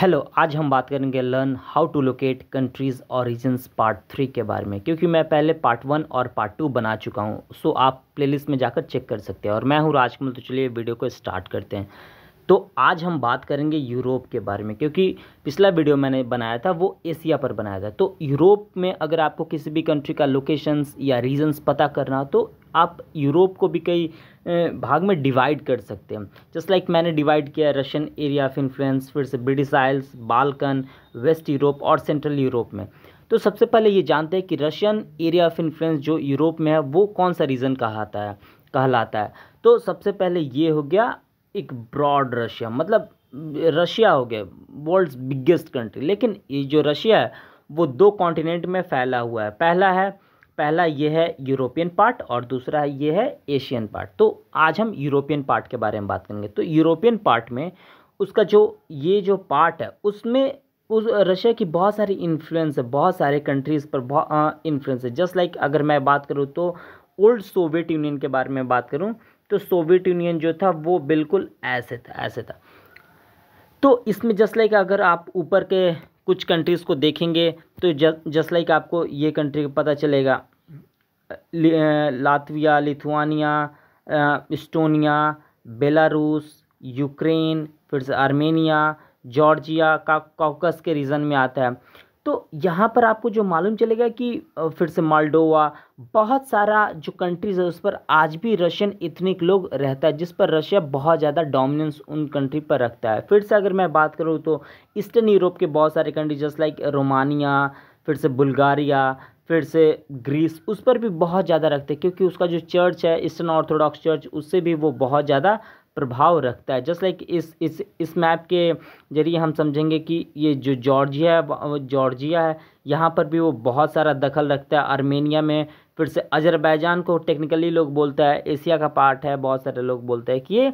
hello आज हम बात करेंगे learn how to locate countries और रीजन्स पार्ट थ्री के बारे में क्योंकि मैं पहले पार्ट वन और पार्ट टू बना चुका हूँ सो आप प्लेलिस्ट में जाकर चेक कर सकते हैं और मैं हूँ राजकमल तो चलिए वीडियो को स्टार्ट करते हैं तो आज हम बात करेंगे यूरोप के बारे में क्योंकि पिछला वीडियो मैंने बनाया था वो एशिया पर बनाया था तो यूरोप में अगर आपको किसी भी कंट्री का लोकेशंस या रीजन्स पता करना तो आप यूरोप को भी कई भाग में डिवाइड कर सकते हैं जस्ट लाइक मैंने डिवाइड किया रशियन एरिया ऑफ इन्फ्लुएंस फिर से British Isles Balkan west Europe और सेंट्रल यूरोप में तो सबसे पहले ये जानते हैं कि रशियन एरिया ऑफ इन्फ्लुएंस जो यूरोप में है वो कौन सा रीजन कहलाता है कहलाता है तो सबसे पहले ये हो गया एक ब्रॉड रशिया मतलब रशिया हो गया वर्ल्ड्स बिगेस्ट कंट्री लेकिन ये जो रशिया है वो दो कॉन्टिनेंट में फैला हुआ है पहला है पहला ये है यूरोपियन पार्ट और दूसरा ये है एशियन पार्ट तो आज हम यूरोपियन पार्ट के बारे में बात करेंगे तो यूरोपियन पार्ट में उसका जो ये जो पार्ट है उसमें उस रशिया की बहुत सारी इन्फ्लुएंस है बहुत सारे कंट्रीज़ पर बहुत इन्फ्लुएंस है जस्ट लाइक अगर मैं बात करूँ तो ओल्ड सोवियत यूनियन के बारे में बात करूँ तो सोवियत यूनियन जो था वो बिल्कुल ऐसे था ऐसे था तो इसमें जस्ट लाइक अगर आप ऊपर के कुछ कंट्रीज़ को देखेंगे तो जस्ट लाइक आपको ये कंट्री पता चलेगा Latvia Lithuania Estonia Belarus Ukraine फिर से आर्मेनिया जॉर्जिया का कॉकस के रीजन में आता है तो यहाँ पर आपको जो मालूम चलेगा कि फिर से मालडोवा बहुत सारा जो कंट्रीज़ है उस पर आज भी रशियन इथनिक लोग रहता है जिस पर रशिया बहुत ज़्यादा डोमिनेंस उन कंट्री पर रखता है फिर से अगर मैं बात करूँ तो ईस्टर्न यूरोप के बहुत सारे कंट्री जस्ट लाइक रोमानिया फिर से बुल्गारिया फिर से ग्रीस उस पर भी बहुत ज़्यादा रखते हैं क्योंकि उसका जो चर्च है ईस्टर्न ऑर्थोडॉक्स चर्च उससे भी वो बहुत ज़्यादा प्रभाव रखता है जस्ट लाइक like इस इस इस मैप के जरिए हम समझेंगे कि ये जो जॉर्जिया है जॉर्जिया है यहाँ पर भी वो बहुत सारा दखल रखता है आर्मेनिया में फिर से अजरबैजान को टेक्निकली लोग बोलता है एशिया का पार्ट है बहुत सारे लोग बोलते हैं कि ये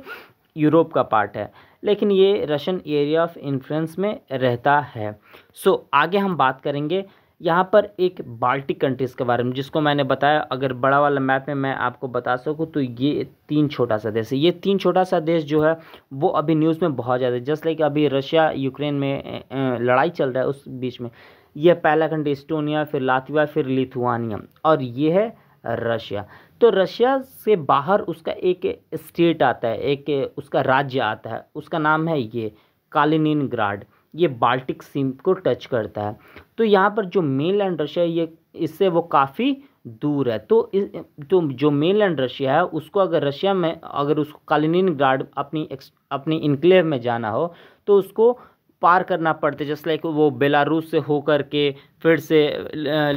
यूरोप का पार्ट है लेकिन ये रशियन एरिया ऑफ इन्फ्लुएंस में रहता है सो so, आगे हम बात करेंगे यहाँ पर एक बाल्टिक कंट्रीज़ के बारे में जिसको मैंने बताया अगर बड़ा वाला मैप में मैं आपको बता सकूँ तो ये तीन छोटा सा देश है ये तीन छोटा सा देश जो है वो अभी न्यूज़ में बहुत ज़्यादा जस्ट लाइक अभी रशिया यूक्रेन में लड़ाई चल रहा है उस बीच में यह पहला कंट्री इस्टोनिया फिर लातविया फिर लिथुआनिया और ये है रशिया तो रशिया से बाहर उसका एक स्टेट आता है एक उसका राज्य आता है उसका नाम है ये कालिनिन ग्राड ये बाल्टिक सीम को टच करता है तो यहाँ पर जो मेन लैंड रशिया ये इससे वो काफ़ी दूर है तो इस तो जो मेनलैंड रशिया है उसको अगर रशिया में अगर उसको गार्ड अपनी अपनी इनक्लेव में जाना हो तो उसको पार करना पड़ता है जैसे लाइक वो बेलारूस से होकर के फिर से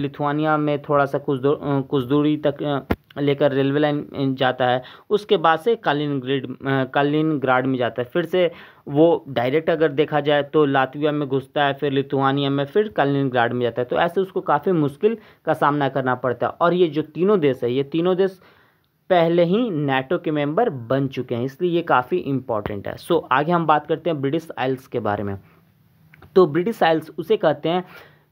लिथुआनिया में थोड़ा सा कुछ दूर कुछ दूरी तक लेकर रेलवे लाइन जाता है उसके बाद से कालीन ग्रिड कालीन ग्राड में जाता है फिर से वो डायरेक्ट अगर देखा जाए तो लातविया में घुसता है फिर लिथुआनिया में फिर कालीन ग्राड में जाता है तो ऐसे उसको काफ़ी मुश्किल का सामना करना पड़ता है और ये जो तीनों देश है ये तीनों देश पहले ही नेटो के मेंबर बन चुके हैं इसलिए ये काफ़ी इम्पॉर्टेंट है सो आगे हम बात करते हैं ब्रिटिश आइल्स के बारे में तो ब्रिटिश आइल्स उसे कहते हैं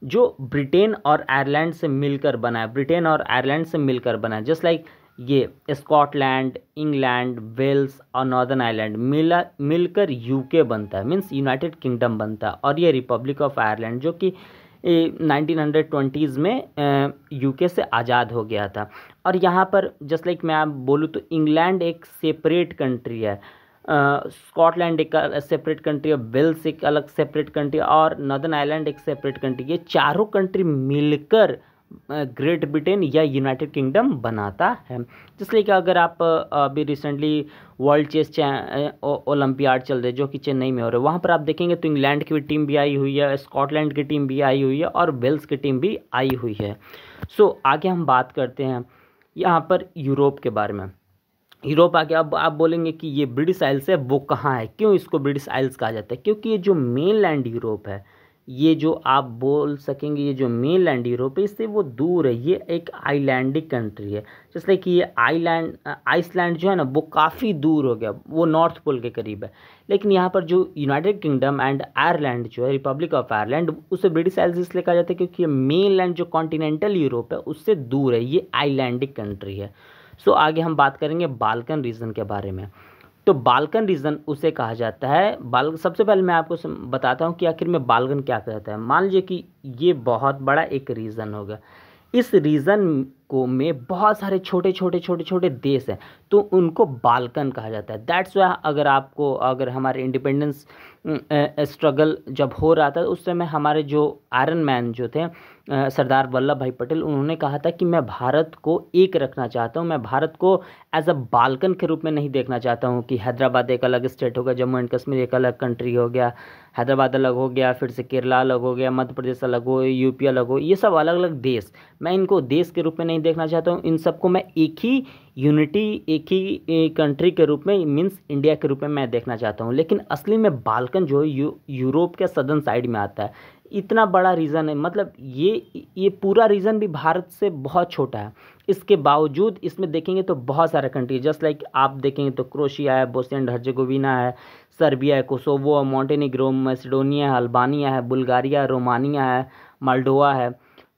जो ब्रिटेन और आयरलैंड से मिलकर बना है ब्रिटेन और आयरलैंड से मिलकर बना है जस्ट लाइक ये स्कॉटलैंड इंग्लैंड वेल्स और नॉर्दर्न आयरलैंड मिला मिलकर यूके बनता है मीन्स यूनाइटेड किंगडम बनता है और ये रिपब्लिक ऑफ आयरलैंड जो कि नाइनटीन हंड्रेड ट्वेंटीज़ में यूके से आज़ाद हो गया था और यहाँ पर जस्ट लाइक मैं आप बोलूँ तो इंग्लैंड एक सेपरेट कंट्री है स्कॉटलैंड एक सेपरेट कंट्री और वेल्स एक अलग सेपरेट कंट्री और नॉर्दर्न आयलैंड एक सेपरेट कंट्री ये चारों कंट्री मिलकर ग्रेट ब्रिटेन या यूनाइटेड किंगडम बनाता है जिसलिए कि अगर आप अभी रिसेंटली वर्ल्ड चेस ओलंपियाड चल रहे जो कि चेन्नई में हो रहे वहाँ पर आप देखेंगे तो इंग्लैंड की भी टीम भी आई हुई है स्कॉटलैंड की टीम भी आई हुई है और वेल्स की टीम भी आई हुई है सो आगे हम बात करते हैं यहाँ पर यूरोप के बारे में यूरोप आके अब आप बोलेंगे कि ये ब्रिटिश आइल्स है वो कहाँ है क्यों इसको ब्रिटिश आइल्स कहा जाता है क्योंकि ये जो मेन लैंड यूरोप है ये जो आप बोल सकेंगे ये जो मेन लैंड यूरोप है इससे वो दूर है ये एक आइलैंडिक कंट्री है जैसे कि ये आइलैंड आइसलैंड जो है ना वो काफ़ी दूर हो गया वो नॉर्थ पोल के करीब है लेकिन यहाँ पर जो यूनाइटेड किंगडम एंड आयरलैंड जो है रिपब्लिक ऑफ आयरलैंड उसे ब्रिटिश आइल्स इसलिए कहा जाता है क्योंकि ये मेन लैंड जो कॉन्टीनेंटल यूरोप है उससे दूर है ये आईलैंडिक कंट्री है सो आगे हम बात करेंगे बालकन रीजन के बारे में तो बालकन रीजन उसे कहा जाता है बाल सबसे पहले मैं आपको बताता हूँ कि आखिर में बालकन क्या कहता है मान लीजिए कि ये बहुत बड़ा एक रीजन होगा इस रीजन को में बहुत सारे छोटे छोटे छोटे छोटे देश हैं तो उनको बालकन कहा जाता है दैट्स वाई अगर आपको अगर हमारे इंडिपेंडेंस स्ट्रगल जब हो रहा था उस समय हमारे जो आयरन मैन जो थे सरदार वल्लभ भाई पटेल उन्होंने कहा था कि मैं भारत को एक रखना चाहता हूँ मैं भारत को एज अ बालकन के रूप में नहीं देखना चाहता हूँ कि हैदराबाद एक अलग स्टेट हो गया जम्मू एंड कश्मीर एक अलग कंट्री हो गया हैदराबाद अलग हो गया फिर से केरला अलग हो गया मध्य प्रदेश अलग हो यूपी अलग हो ये सब अलग अलग देश मैं इनको देश के रूप में नहीं नहीं देखना चाहता हूँ इन सबको मैं एक ही यूनिटी एक ही कंट्री के रूप में मीन्स इंडिया के रूप में मैं देखना चाहता हूँ लेकिन असली में बालकन जो है यू, यूरोप के सदर्न साइड में आता है इतना बड़ा रीज़न है मतलब ये ये पूरा रीज़न भी भारत से बहुत छोटा है इसके बावजूद इसमें देखेंगे तो बहुत सारे कंट्री जस्ट लाइक आप देखेंगे तो क्रोशिया है बोस्नियन हर्जेगोविना है सर्बिया है कोसोवो है मॉन्टेनिग्रो मैसिडोनिया है अल्बानिया है बुल्गारिया रोमानिया है मालडोवा है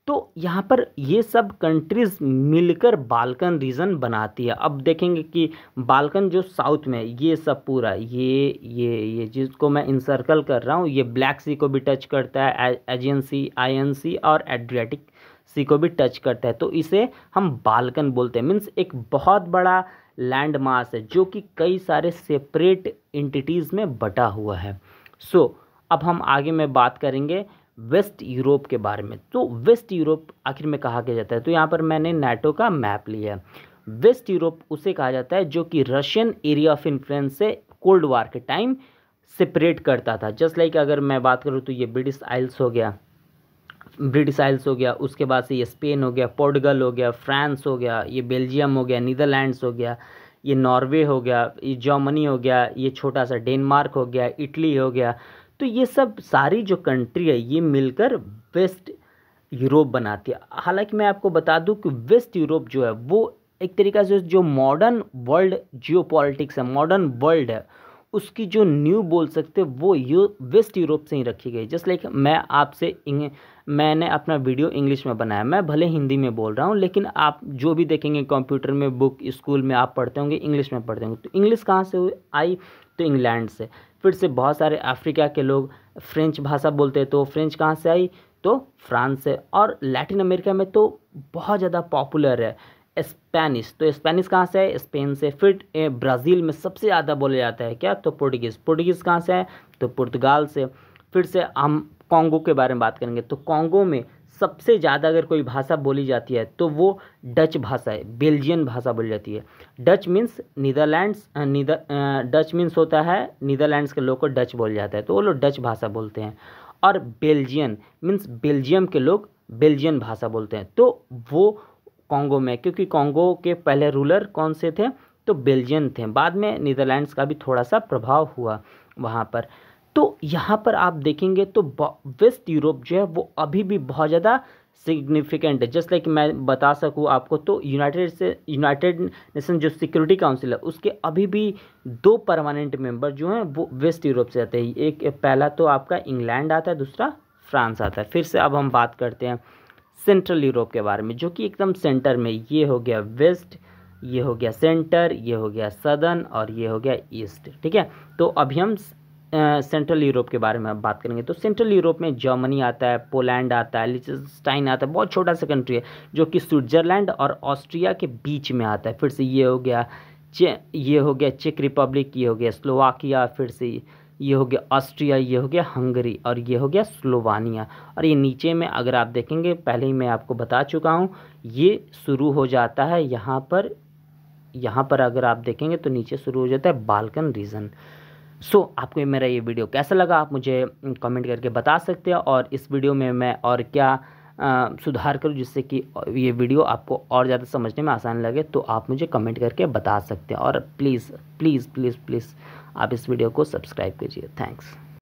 तो यहाँ पर ये सब कंट्रीज़ मिलकर बालकन रीजन बनाती है अब देखेंगे कि बालकन जो साउथ में ये सब पूरा ये ये ये जिसको मैं इंसर्कल कर रहा हूँ ये ब्लैक सी को भी टच करता है एजेंसी आईएनसी सी और एड्रियाटिक सी को भी टच करता है तो इसे हम बालकन बोलते हैं मीन्स एक बहुत बड़ा लैंड मास है जो कि कई सारे सेपरेट इंटिटीज़ में बटा हुआ है सो so, अब हम आगे में बात करेंगे वेस्ट यूरोप के बारे में तो वेस्ट यूरोप आखिर में कहा गया जाता है तो यहाँ पर मैंने नेटो का मैप लिया है वेस्ट यूरोप उसे कहा जाता है जो कि रशियन एरिया ऑफ इन्फ्लुएंस से कोल्ड वार के टाइम सेपरेट करता था जस्ट लाइक like अगर मैं बात करूँ तो ये ब्रिटिश आइल्स हो गया ब्रिटिश आइल्स हो गया उसके बाद से ये स्पेन हो गया पोर्टुगल हो गया फ्रांस हो गया ये बेल्जियम हो गया नीदरलैंड्स हो गया ये नॉर्वे हो गया ये जर्मनी हो गया ये छोटा सा डेनमार्क हो गया इटली हो गया तो ये सब सारी जो कंट्री है ये मिलकर वेस्ट यूरोप बनाती है हालांकि मैं आपको बता दूं कि वेस्ट यूरोप जो है वो एक तरीका से जो मॉडर्न वर्ल्ड जियो है मॉडर्न वर्ल्ड है उसकी जो न्यू बोल सकते वो यू वेस्ट यूरोप से ही रखी गई जस्ट लाइक मैं आपसे मैंने अपना वीडियो इंग्लिश में बनाया मैं भले हिंदी में बोल रहा हूँ लेकिन आप जो भी देखेंगे कंप्यूटर में बुक स्कूल में आप पढ़ते होंगे इंग्लिश में पढ़ते होंगे तो इंग्लिश कहाँ से आई तो इंग्लैंड से फिर से बहुत सारे अफ्रीका के लोग फ्रेंच भाषा बोलते तो फ्रेंच कहाँ से आई तो फ्रांस से और लैटिन अमेरिका में तो बहुत ज़्यादा पॉपुलर है स्पेनिश तो स्पेनिश कहाँ से है स्पेन से फिर ब्राज़ील में सबसे ज़्यादा बोला जाता है क्या तो पुर्टुगीज़ पुर्टुगीज़ कहाँ से है तो पुर्तगाल से फिर से हम कॉन्गो के बारे में बात करेंगे तो कॉन्गो में सबसे ज़्यादा अगर कोई भाषा बोली जाती है तो वो डच भाषा है बेल्जियन भाषा बोली जाती है Dutch means Netherlands Dutch means होता है नीदरलैंड्स के लोग को डच बोल जाता है तो वो लोग डच भाषा बोलते हैं और बेल्जियन मीन्स बेल्जियम के लोग बेल्जियन भाषा बोलते हैं तो वो कॉन्गो में क्योंकि कॉन्गो के पहले रूलर कौन से थे तो बेल्जियन थे बाद में नीदरलैंड्स का भी थोड़ा सा प्रभाव हुआ वहाँ पर तो यहाँ पर आप देखेंगे तो वेस्ट यूरोप जो है वो अभी भी बहुत ज़्यादा सिग्निफिकेंट है जस्ट लाइक मैं बता सकूँ आपको तो यूनाइटेड से यूनाइटेड नेशन जो सिक्योरिटी काउंसिल है उसके अभी भी दो परमानेंट मेंबर जो हैं वो वेस्ट यूरोप से आते हैं एक पहला तो आपका इंग्लैंड आता है दूसरा फ्रांस आता है फिर से अब हम बात करते हैं सेंट्रल यूरोप के बारे में जो कि एकदम सेंटर में ये हो गया वेस्ट ये हो गया सेंटर ये हो गया सदन और ये हो गया ईस्ट ठीक है तो अभी हम सेंट्रल यूरोप के बारे में बात करेंगे तो सेंट्रल यूरोप में जर्मनी आता है पोलैंड आता है लिचस्टाइन आता है बहुत छोटा सा कंट्री है जो कि स्विट्जरलैंड और ऑस्ट्रिया के बीच में आता है फिर से ये हो गया चे ये हो गया चेक रिपब्लिक ये हो गया स्लोवाकिया फिर से ये हो गया ऑस्ट्रिया ये हो गया हंगरी और ये हो गया स्लोवानिया और ये नीचे में अगर आप देखेंगे पहले ही मैं आपको बता चुका हूँ ये शुरू हो जाता है यहाँ पर यहाँ पर अगर आप देखेंगे तो नीचे शुरू हो जाता है बाल्कन रीजन सो so, आपको मेरा ये वीडियो कैसा लगा आप मुझे कमेंट करके बता सकते हैं और इस वीडियो में मैं और क्या आ, सुधार करूँ जिससे कि ये वीडियो आपको और ज़्यादा समझने में आसान लगे तो आप मुझे कमेंट करके बता सकते हैं और प्लीज़ प्लीज़ प्लीज़ प्लीज़ आप इस वीडियो को सब्सक्राइब कीजिए थैंक्स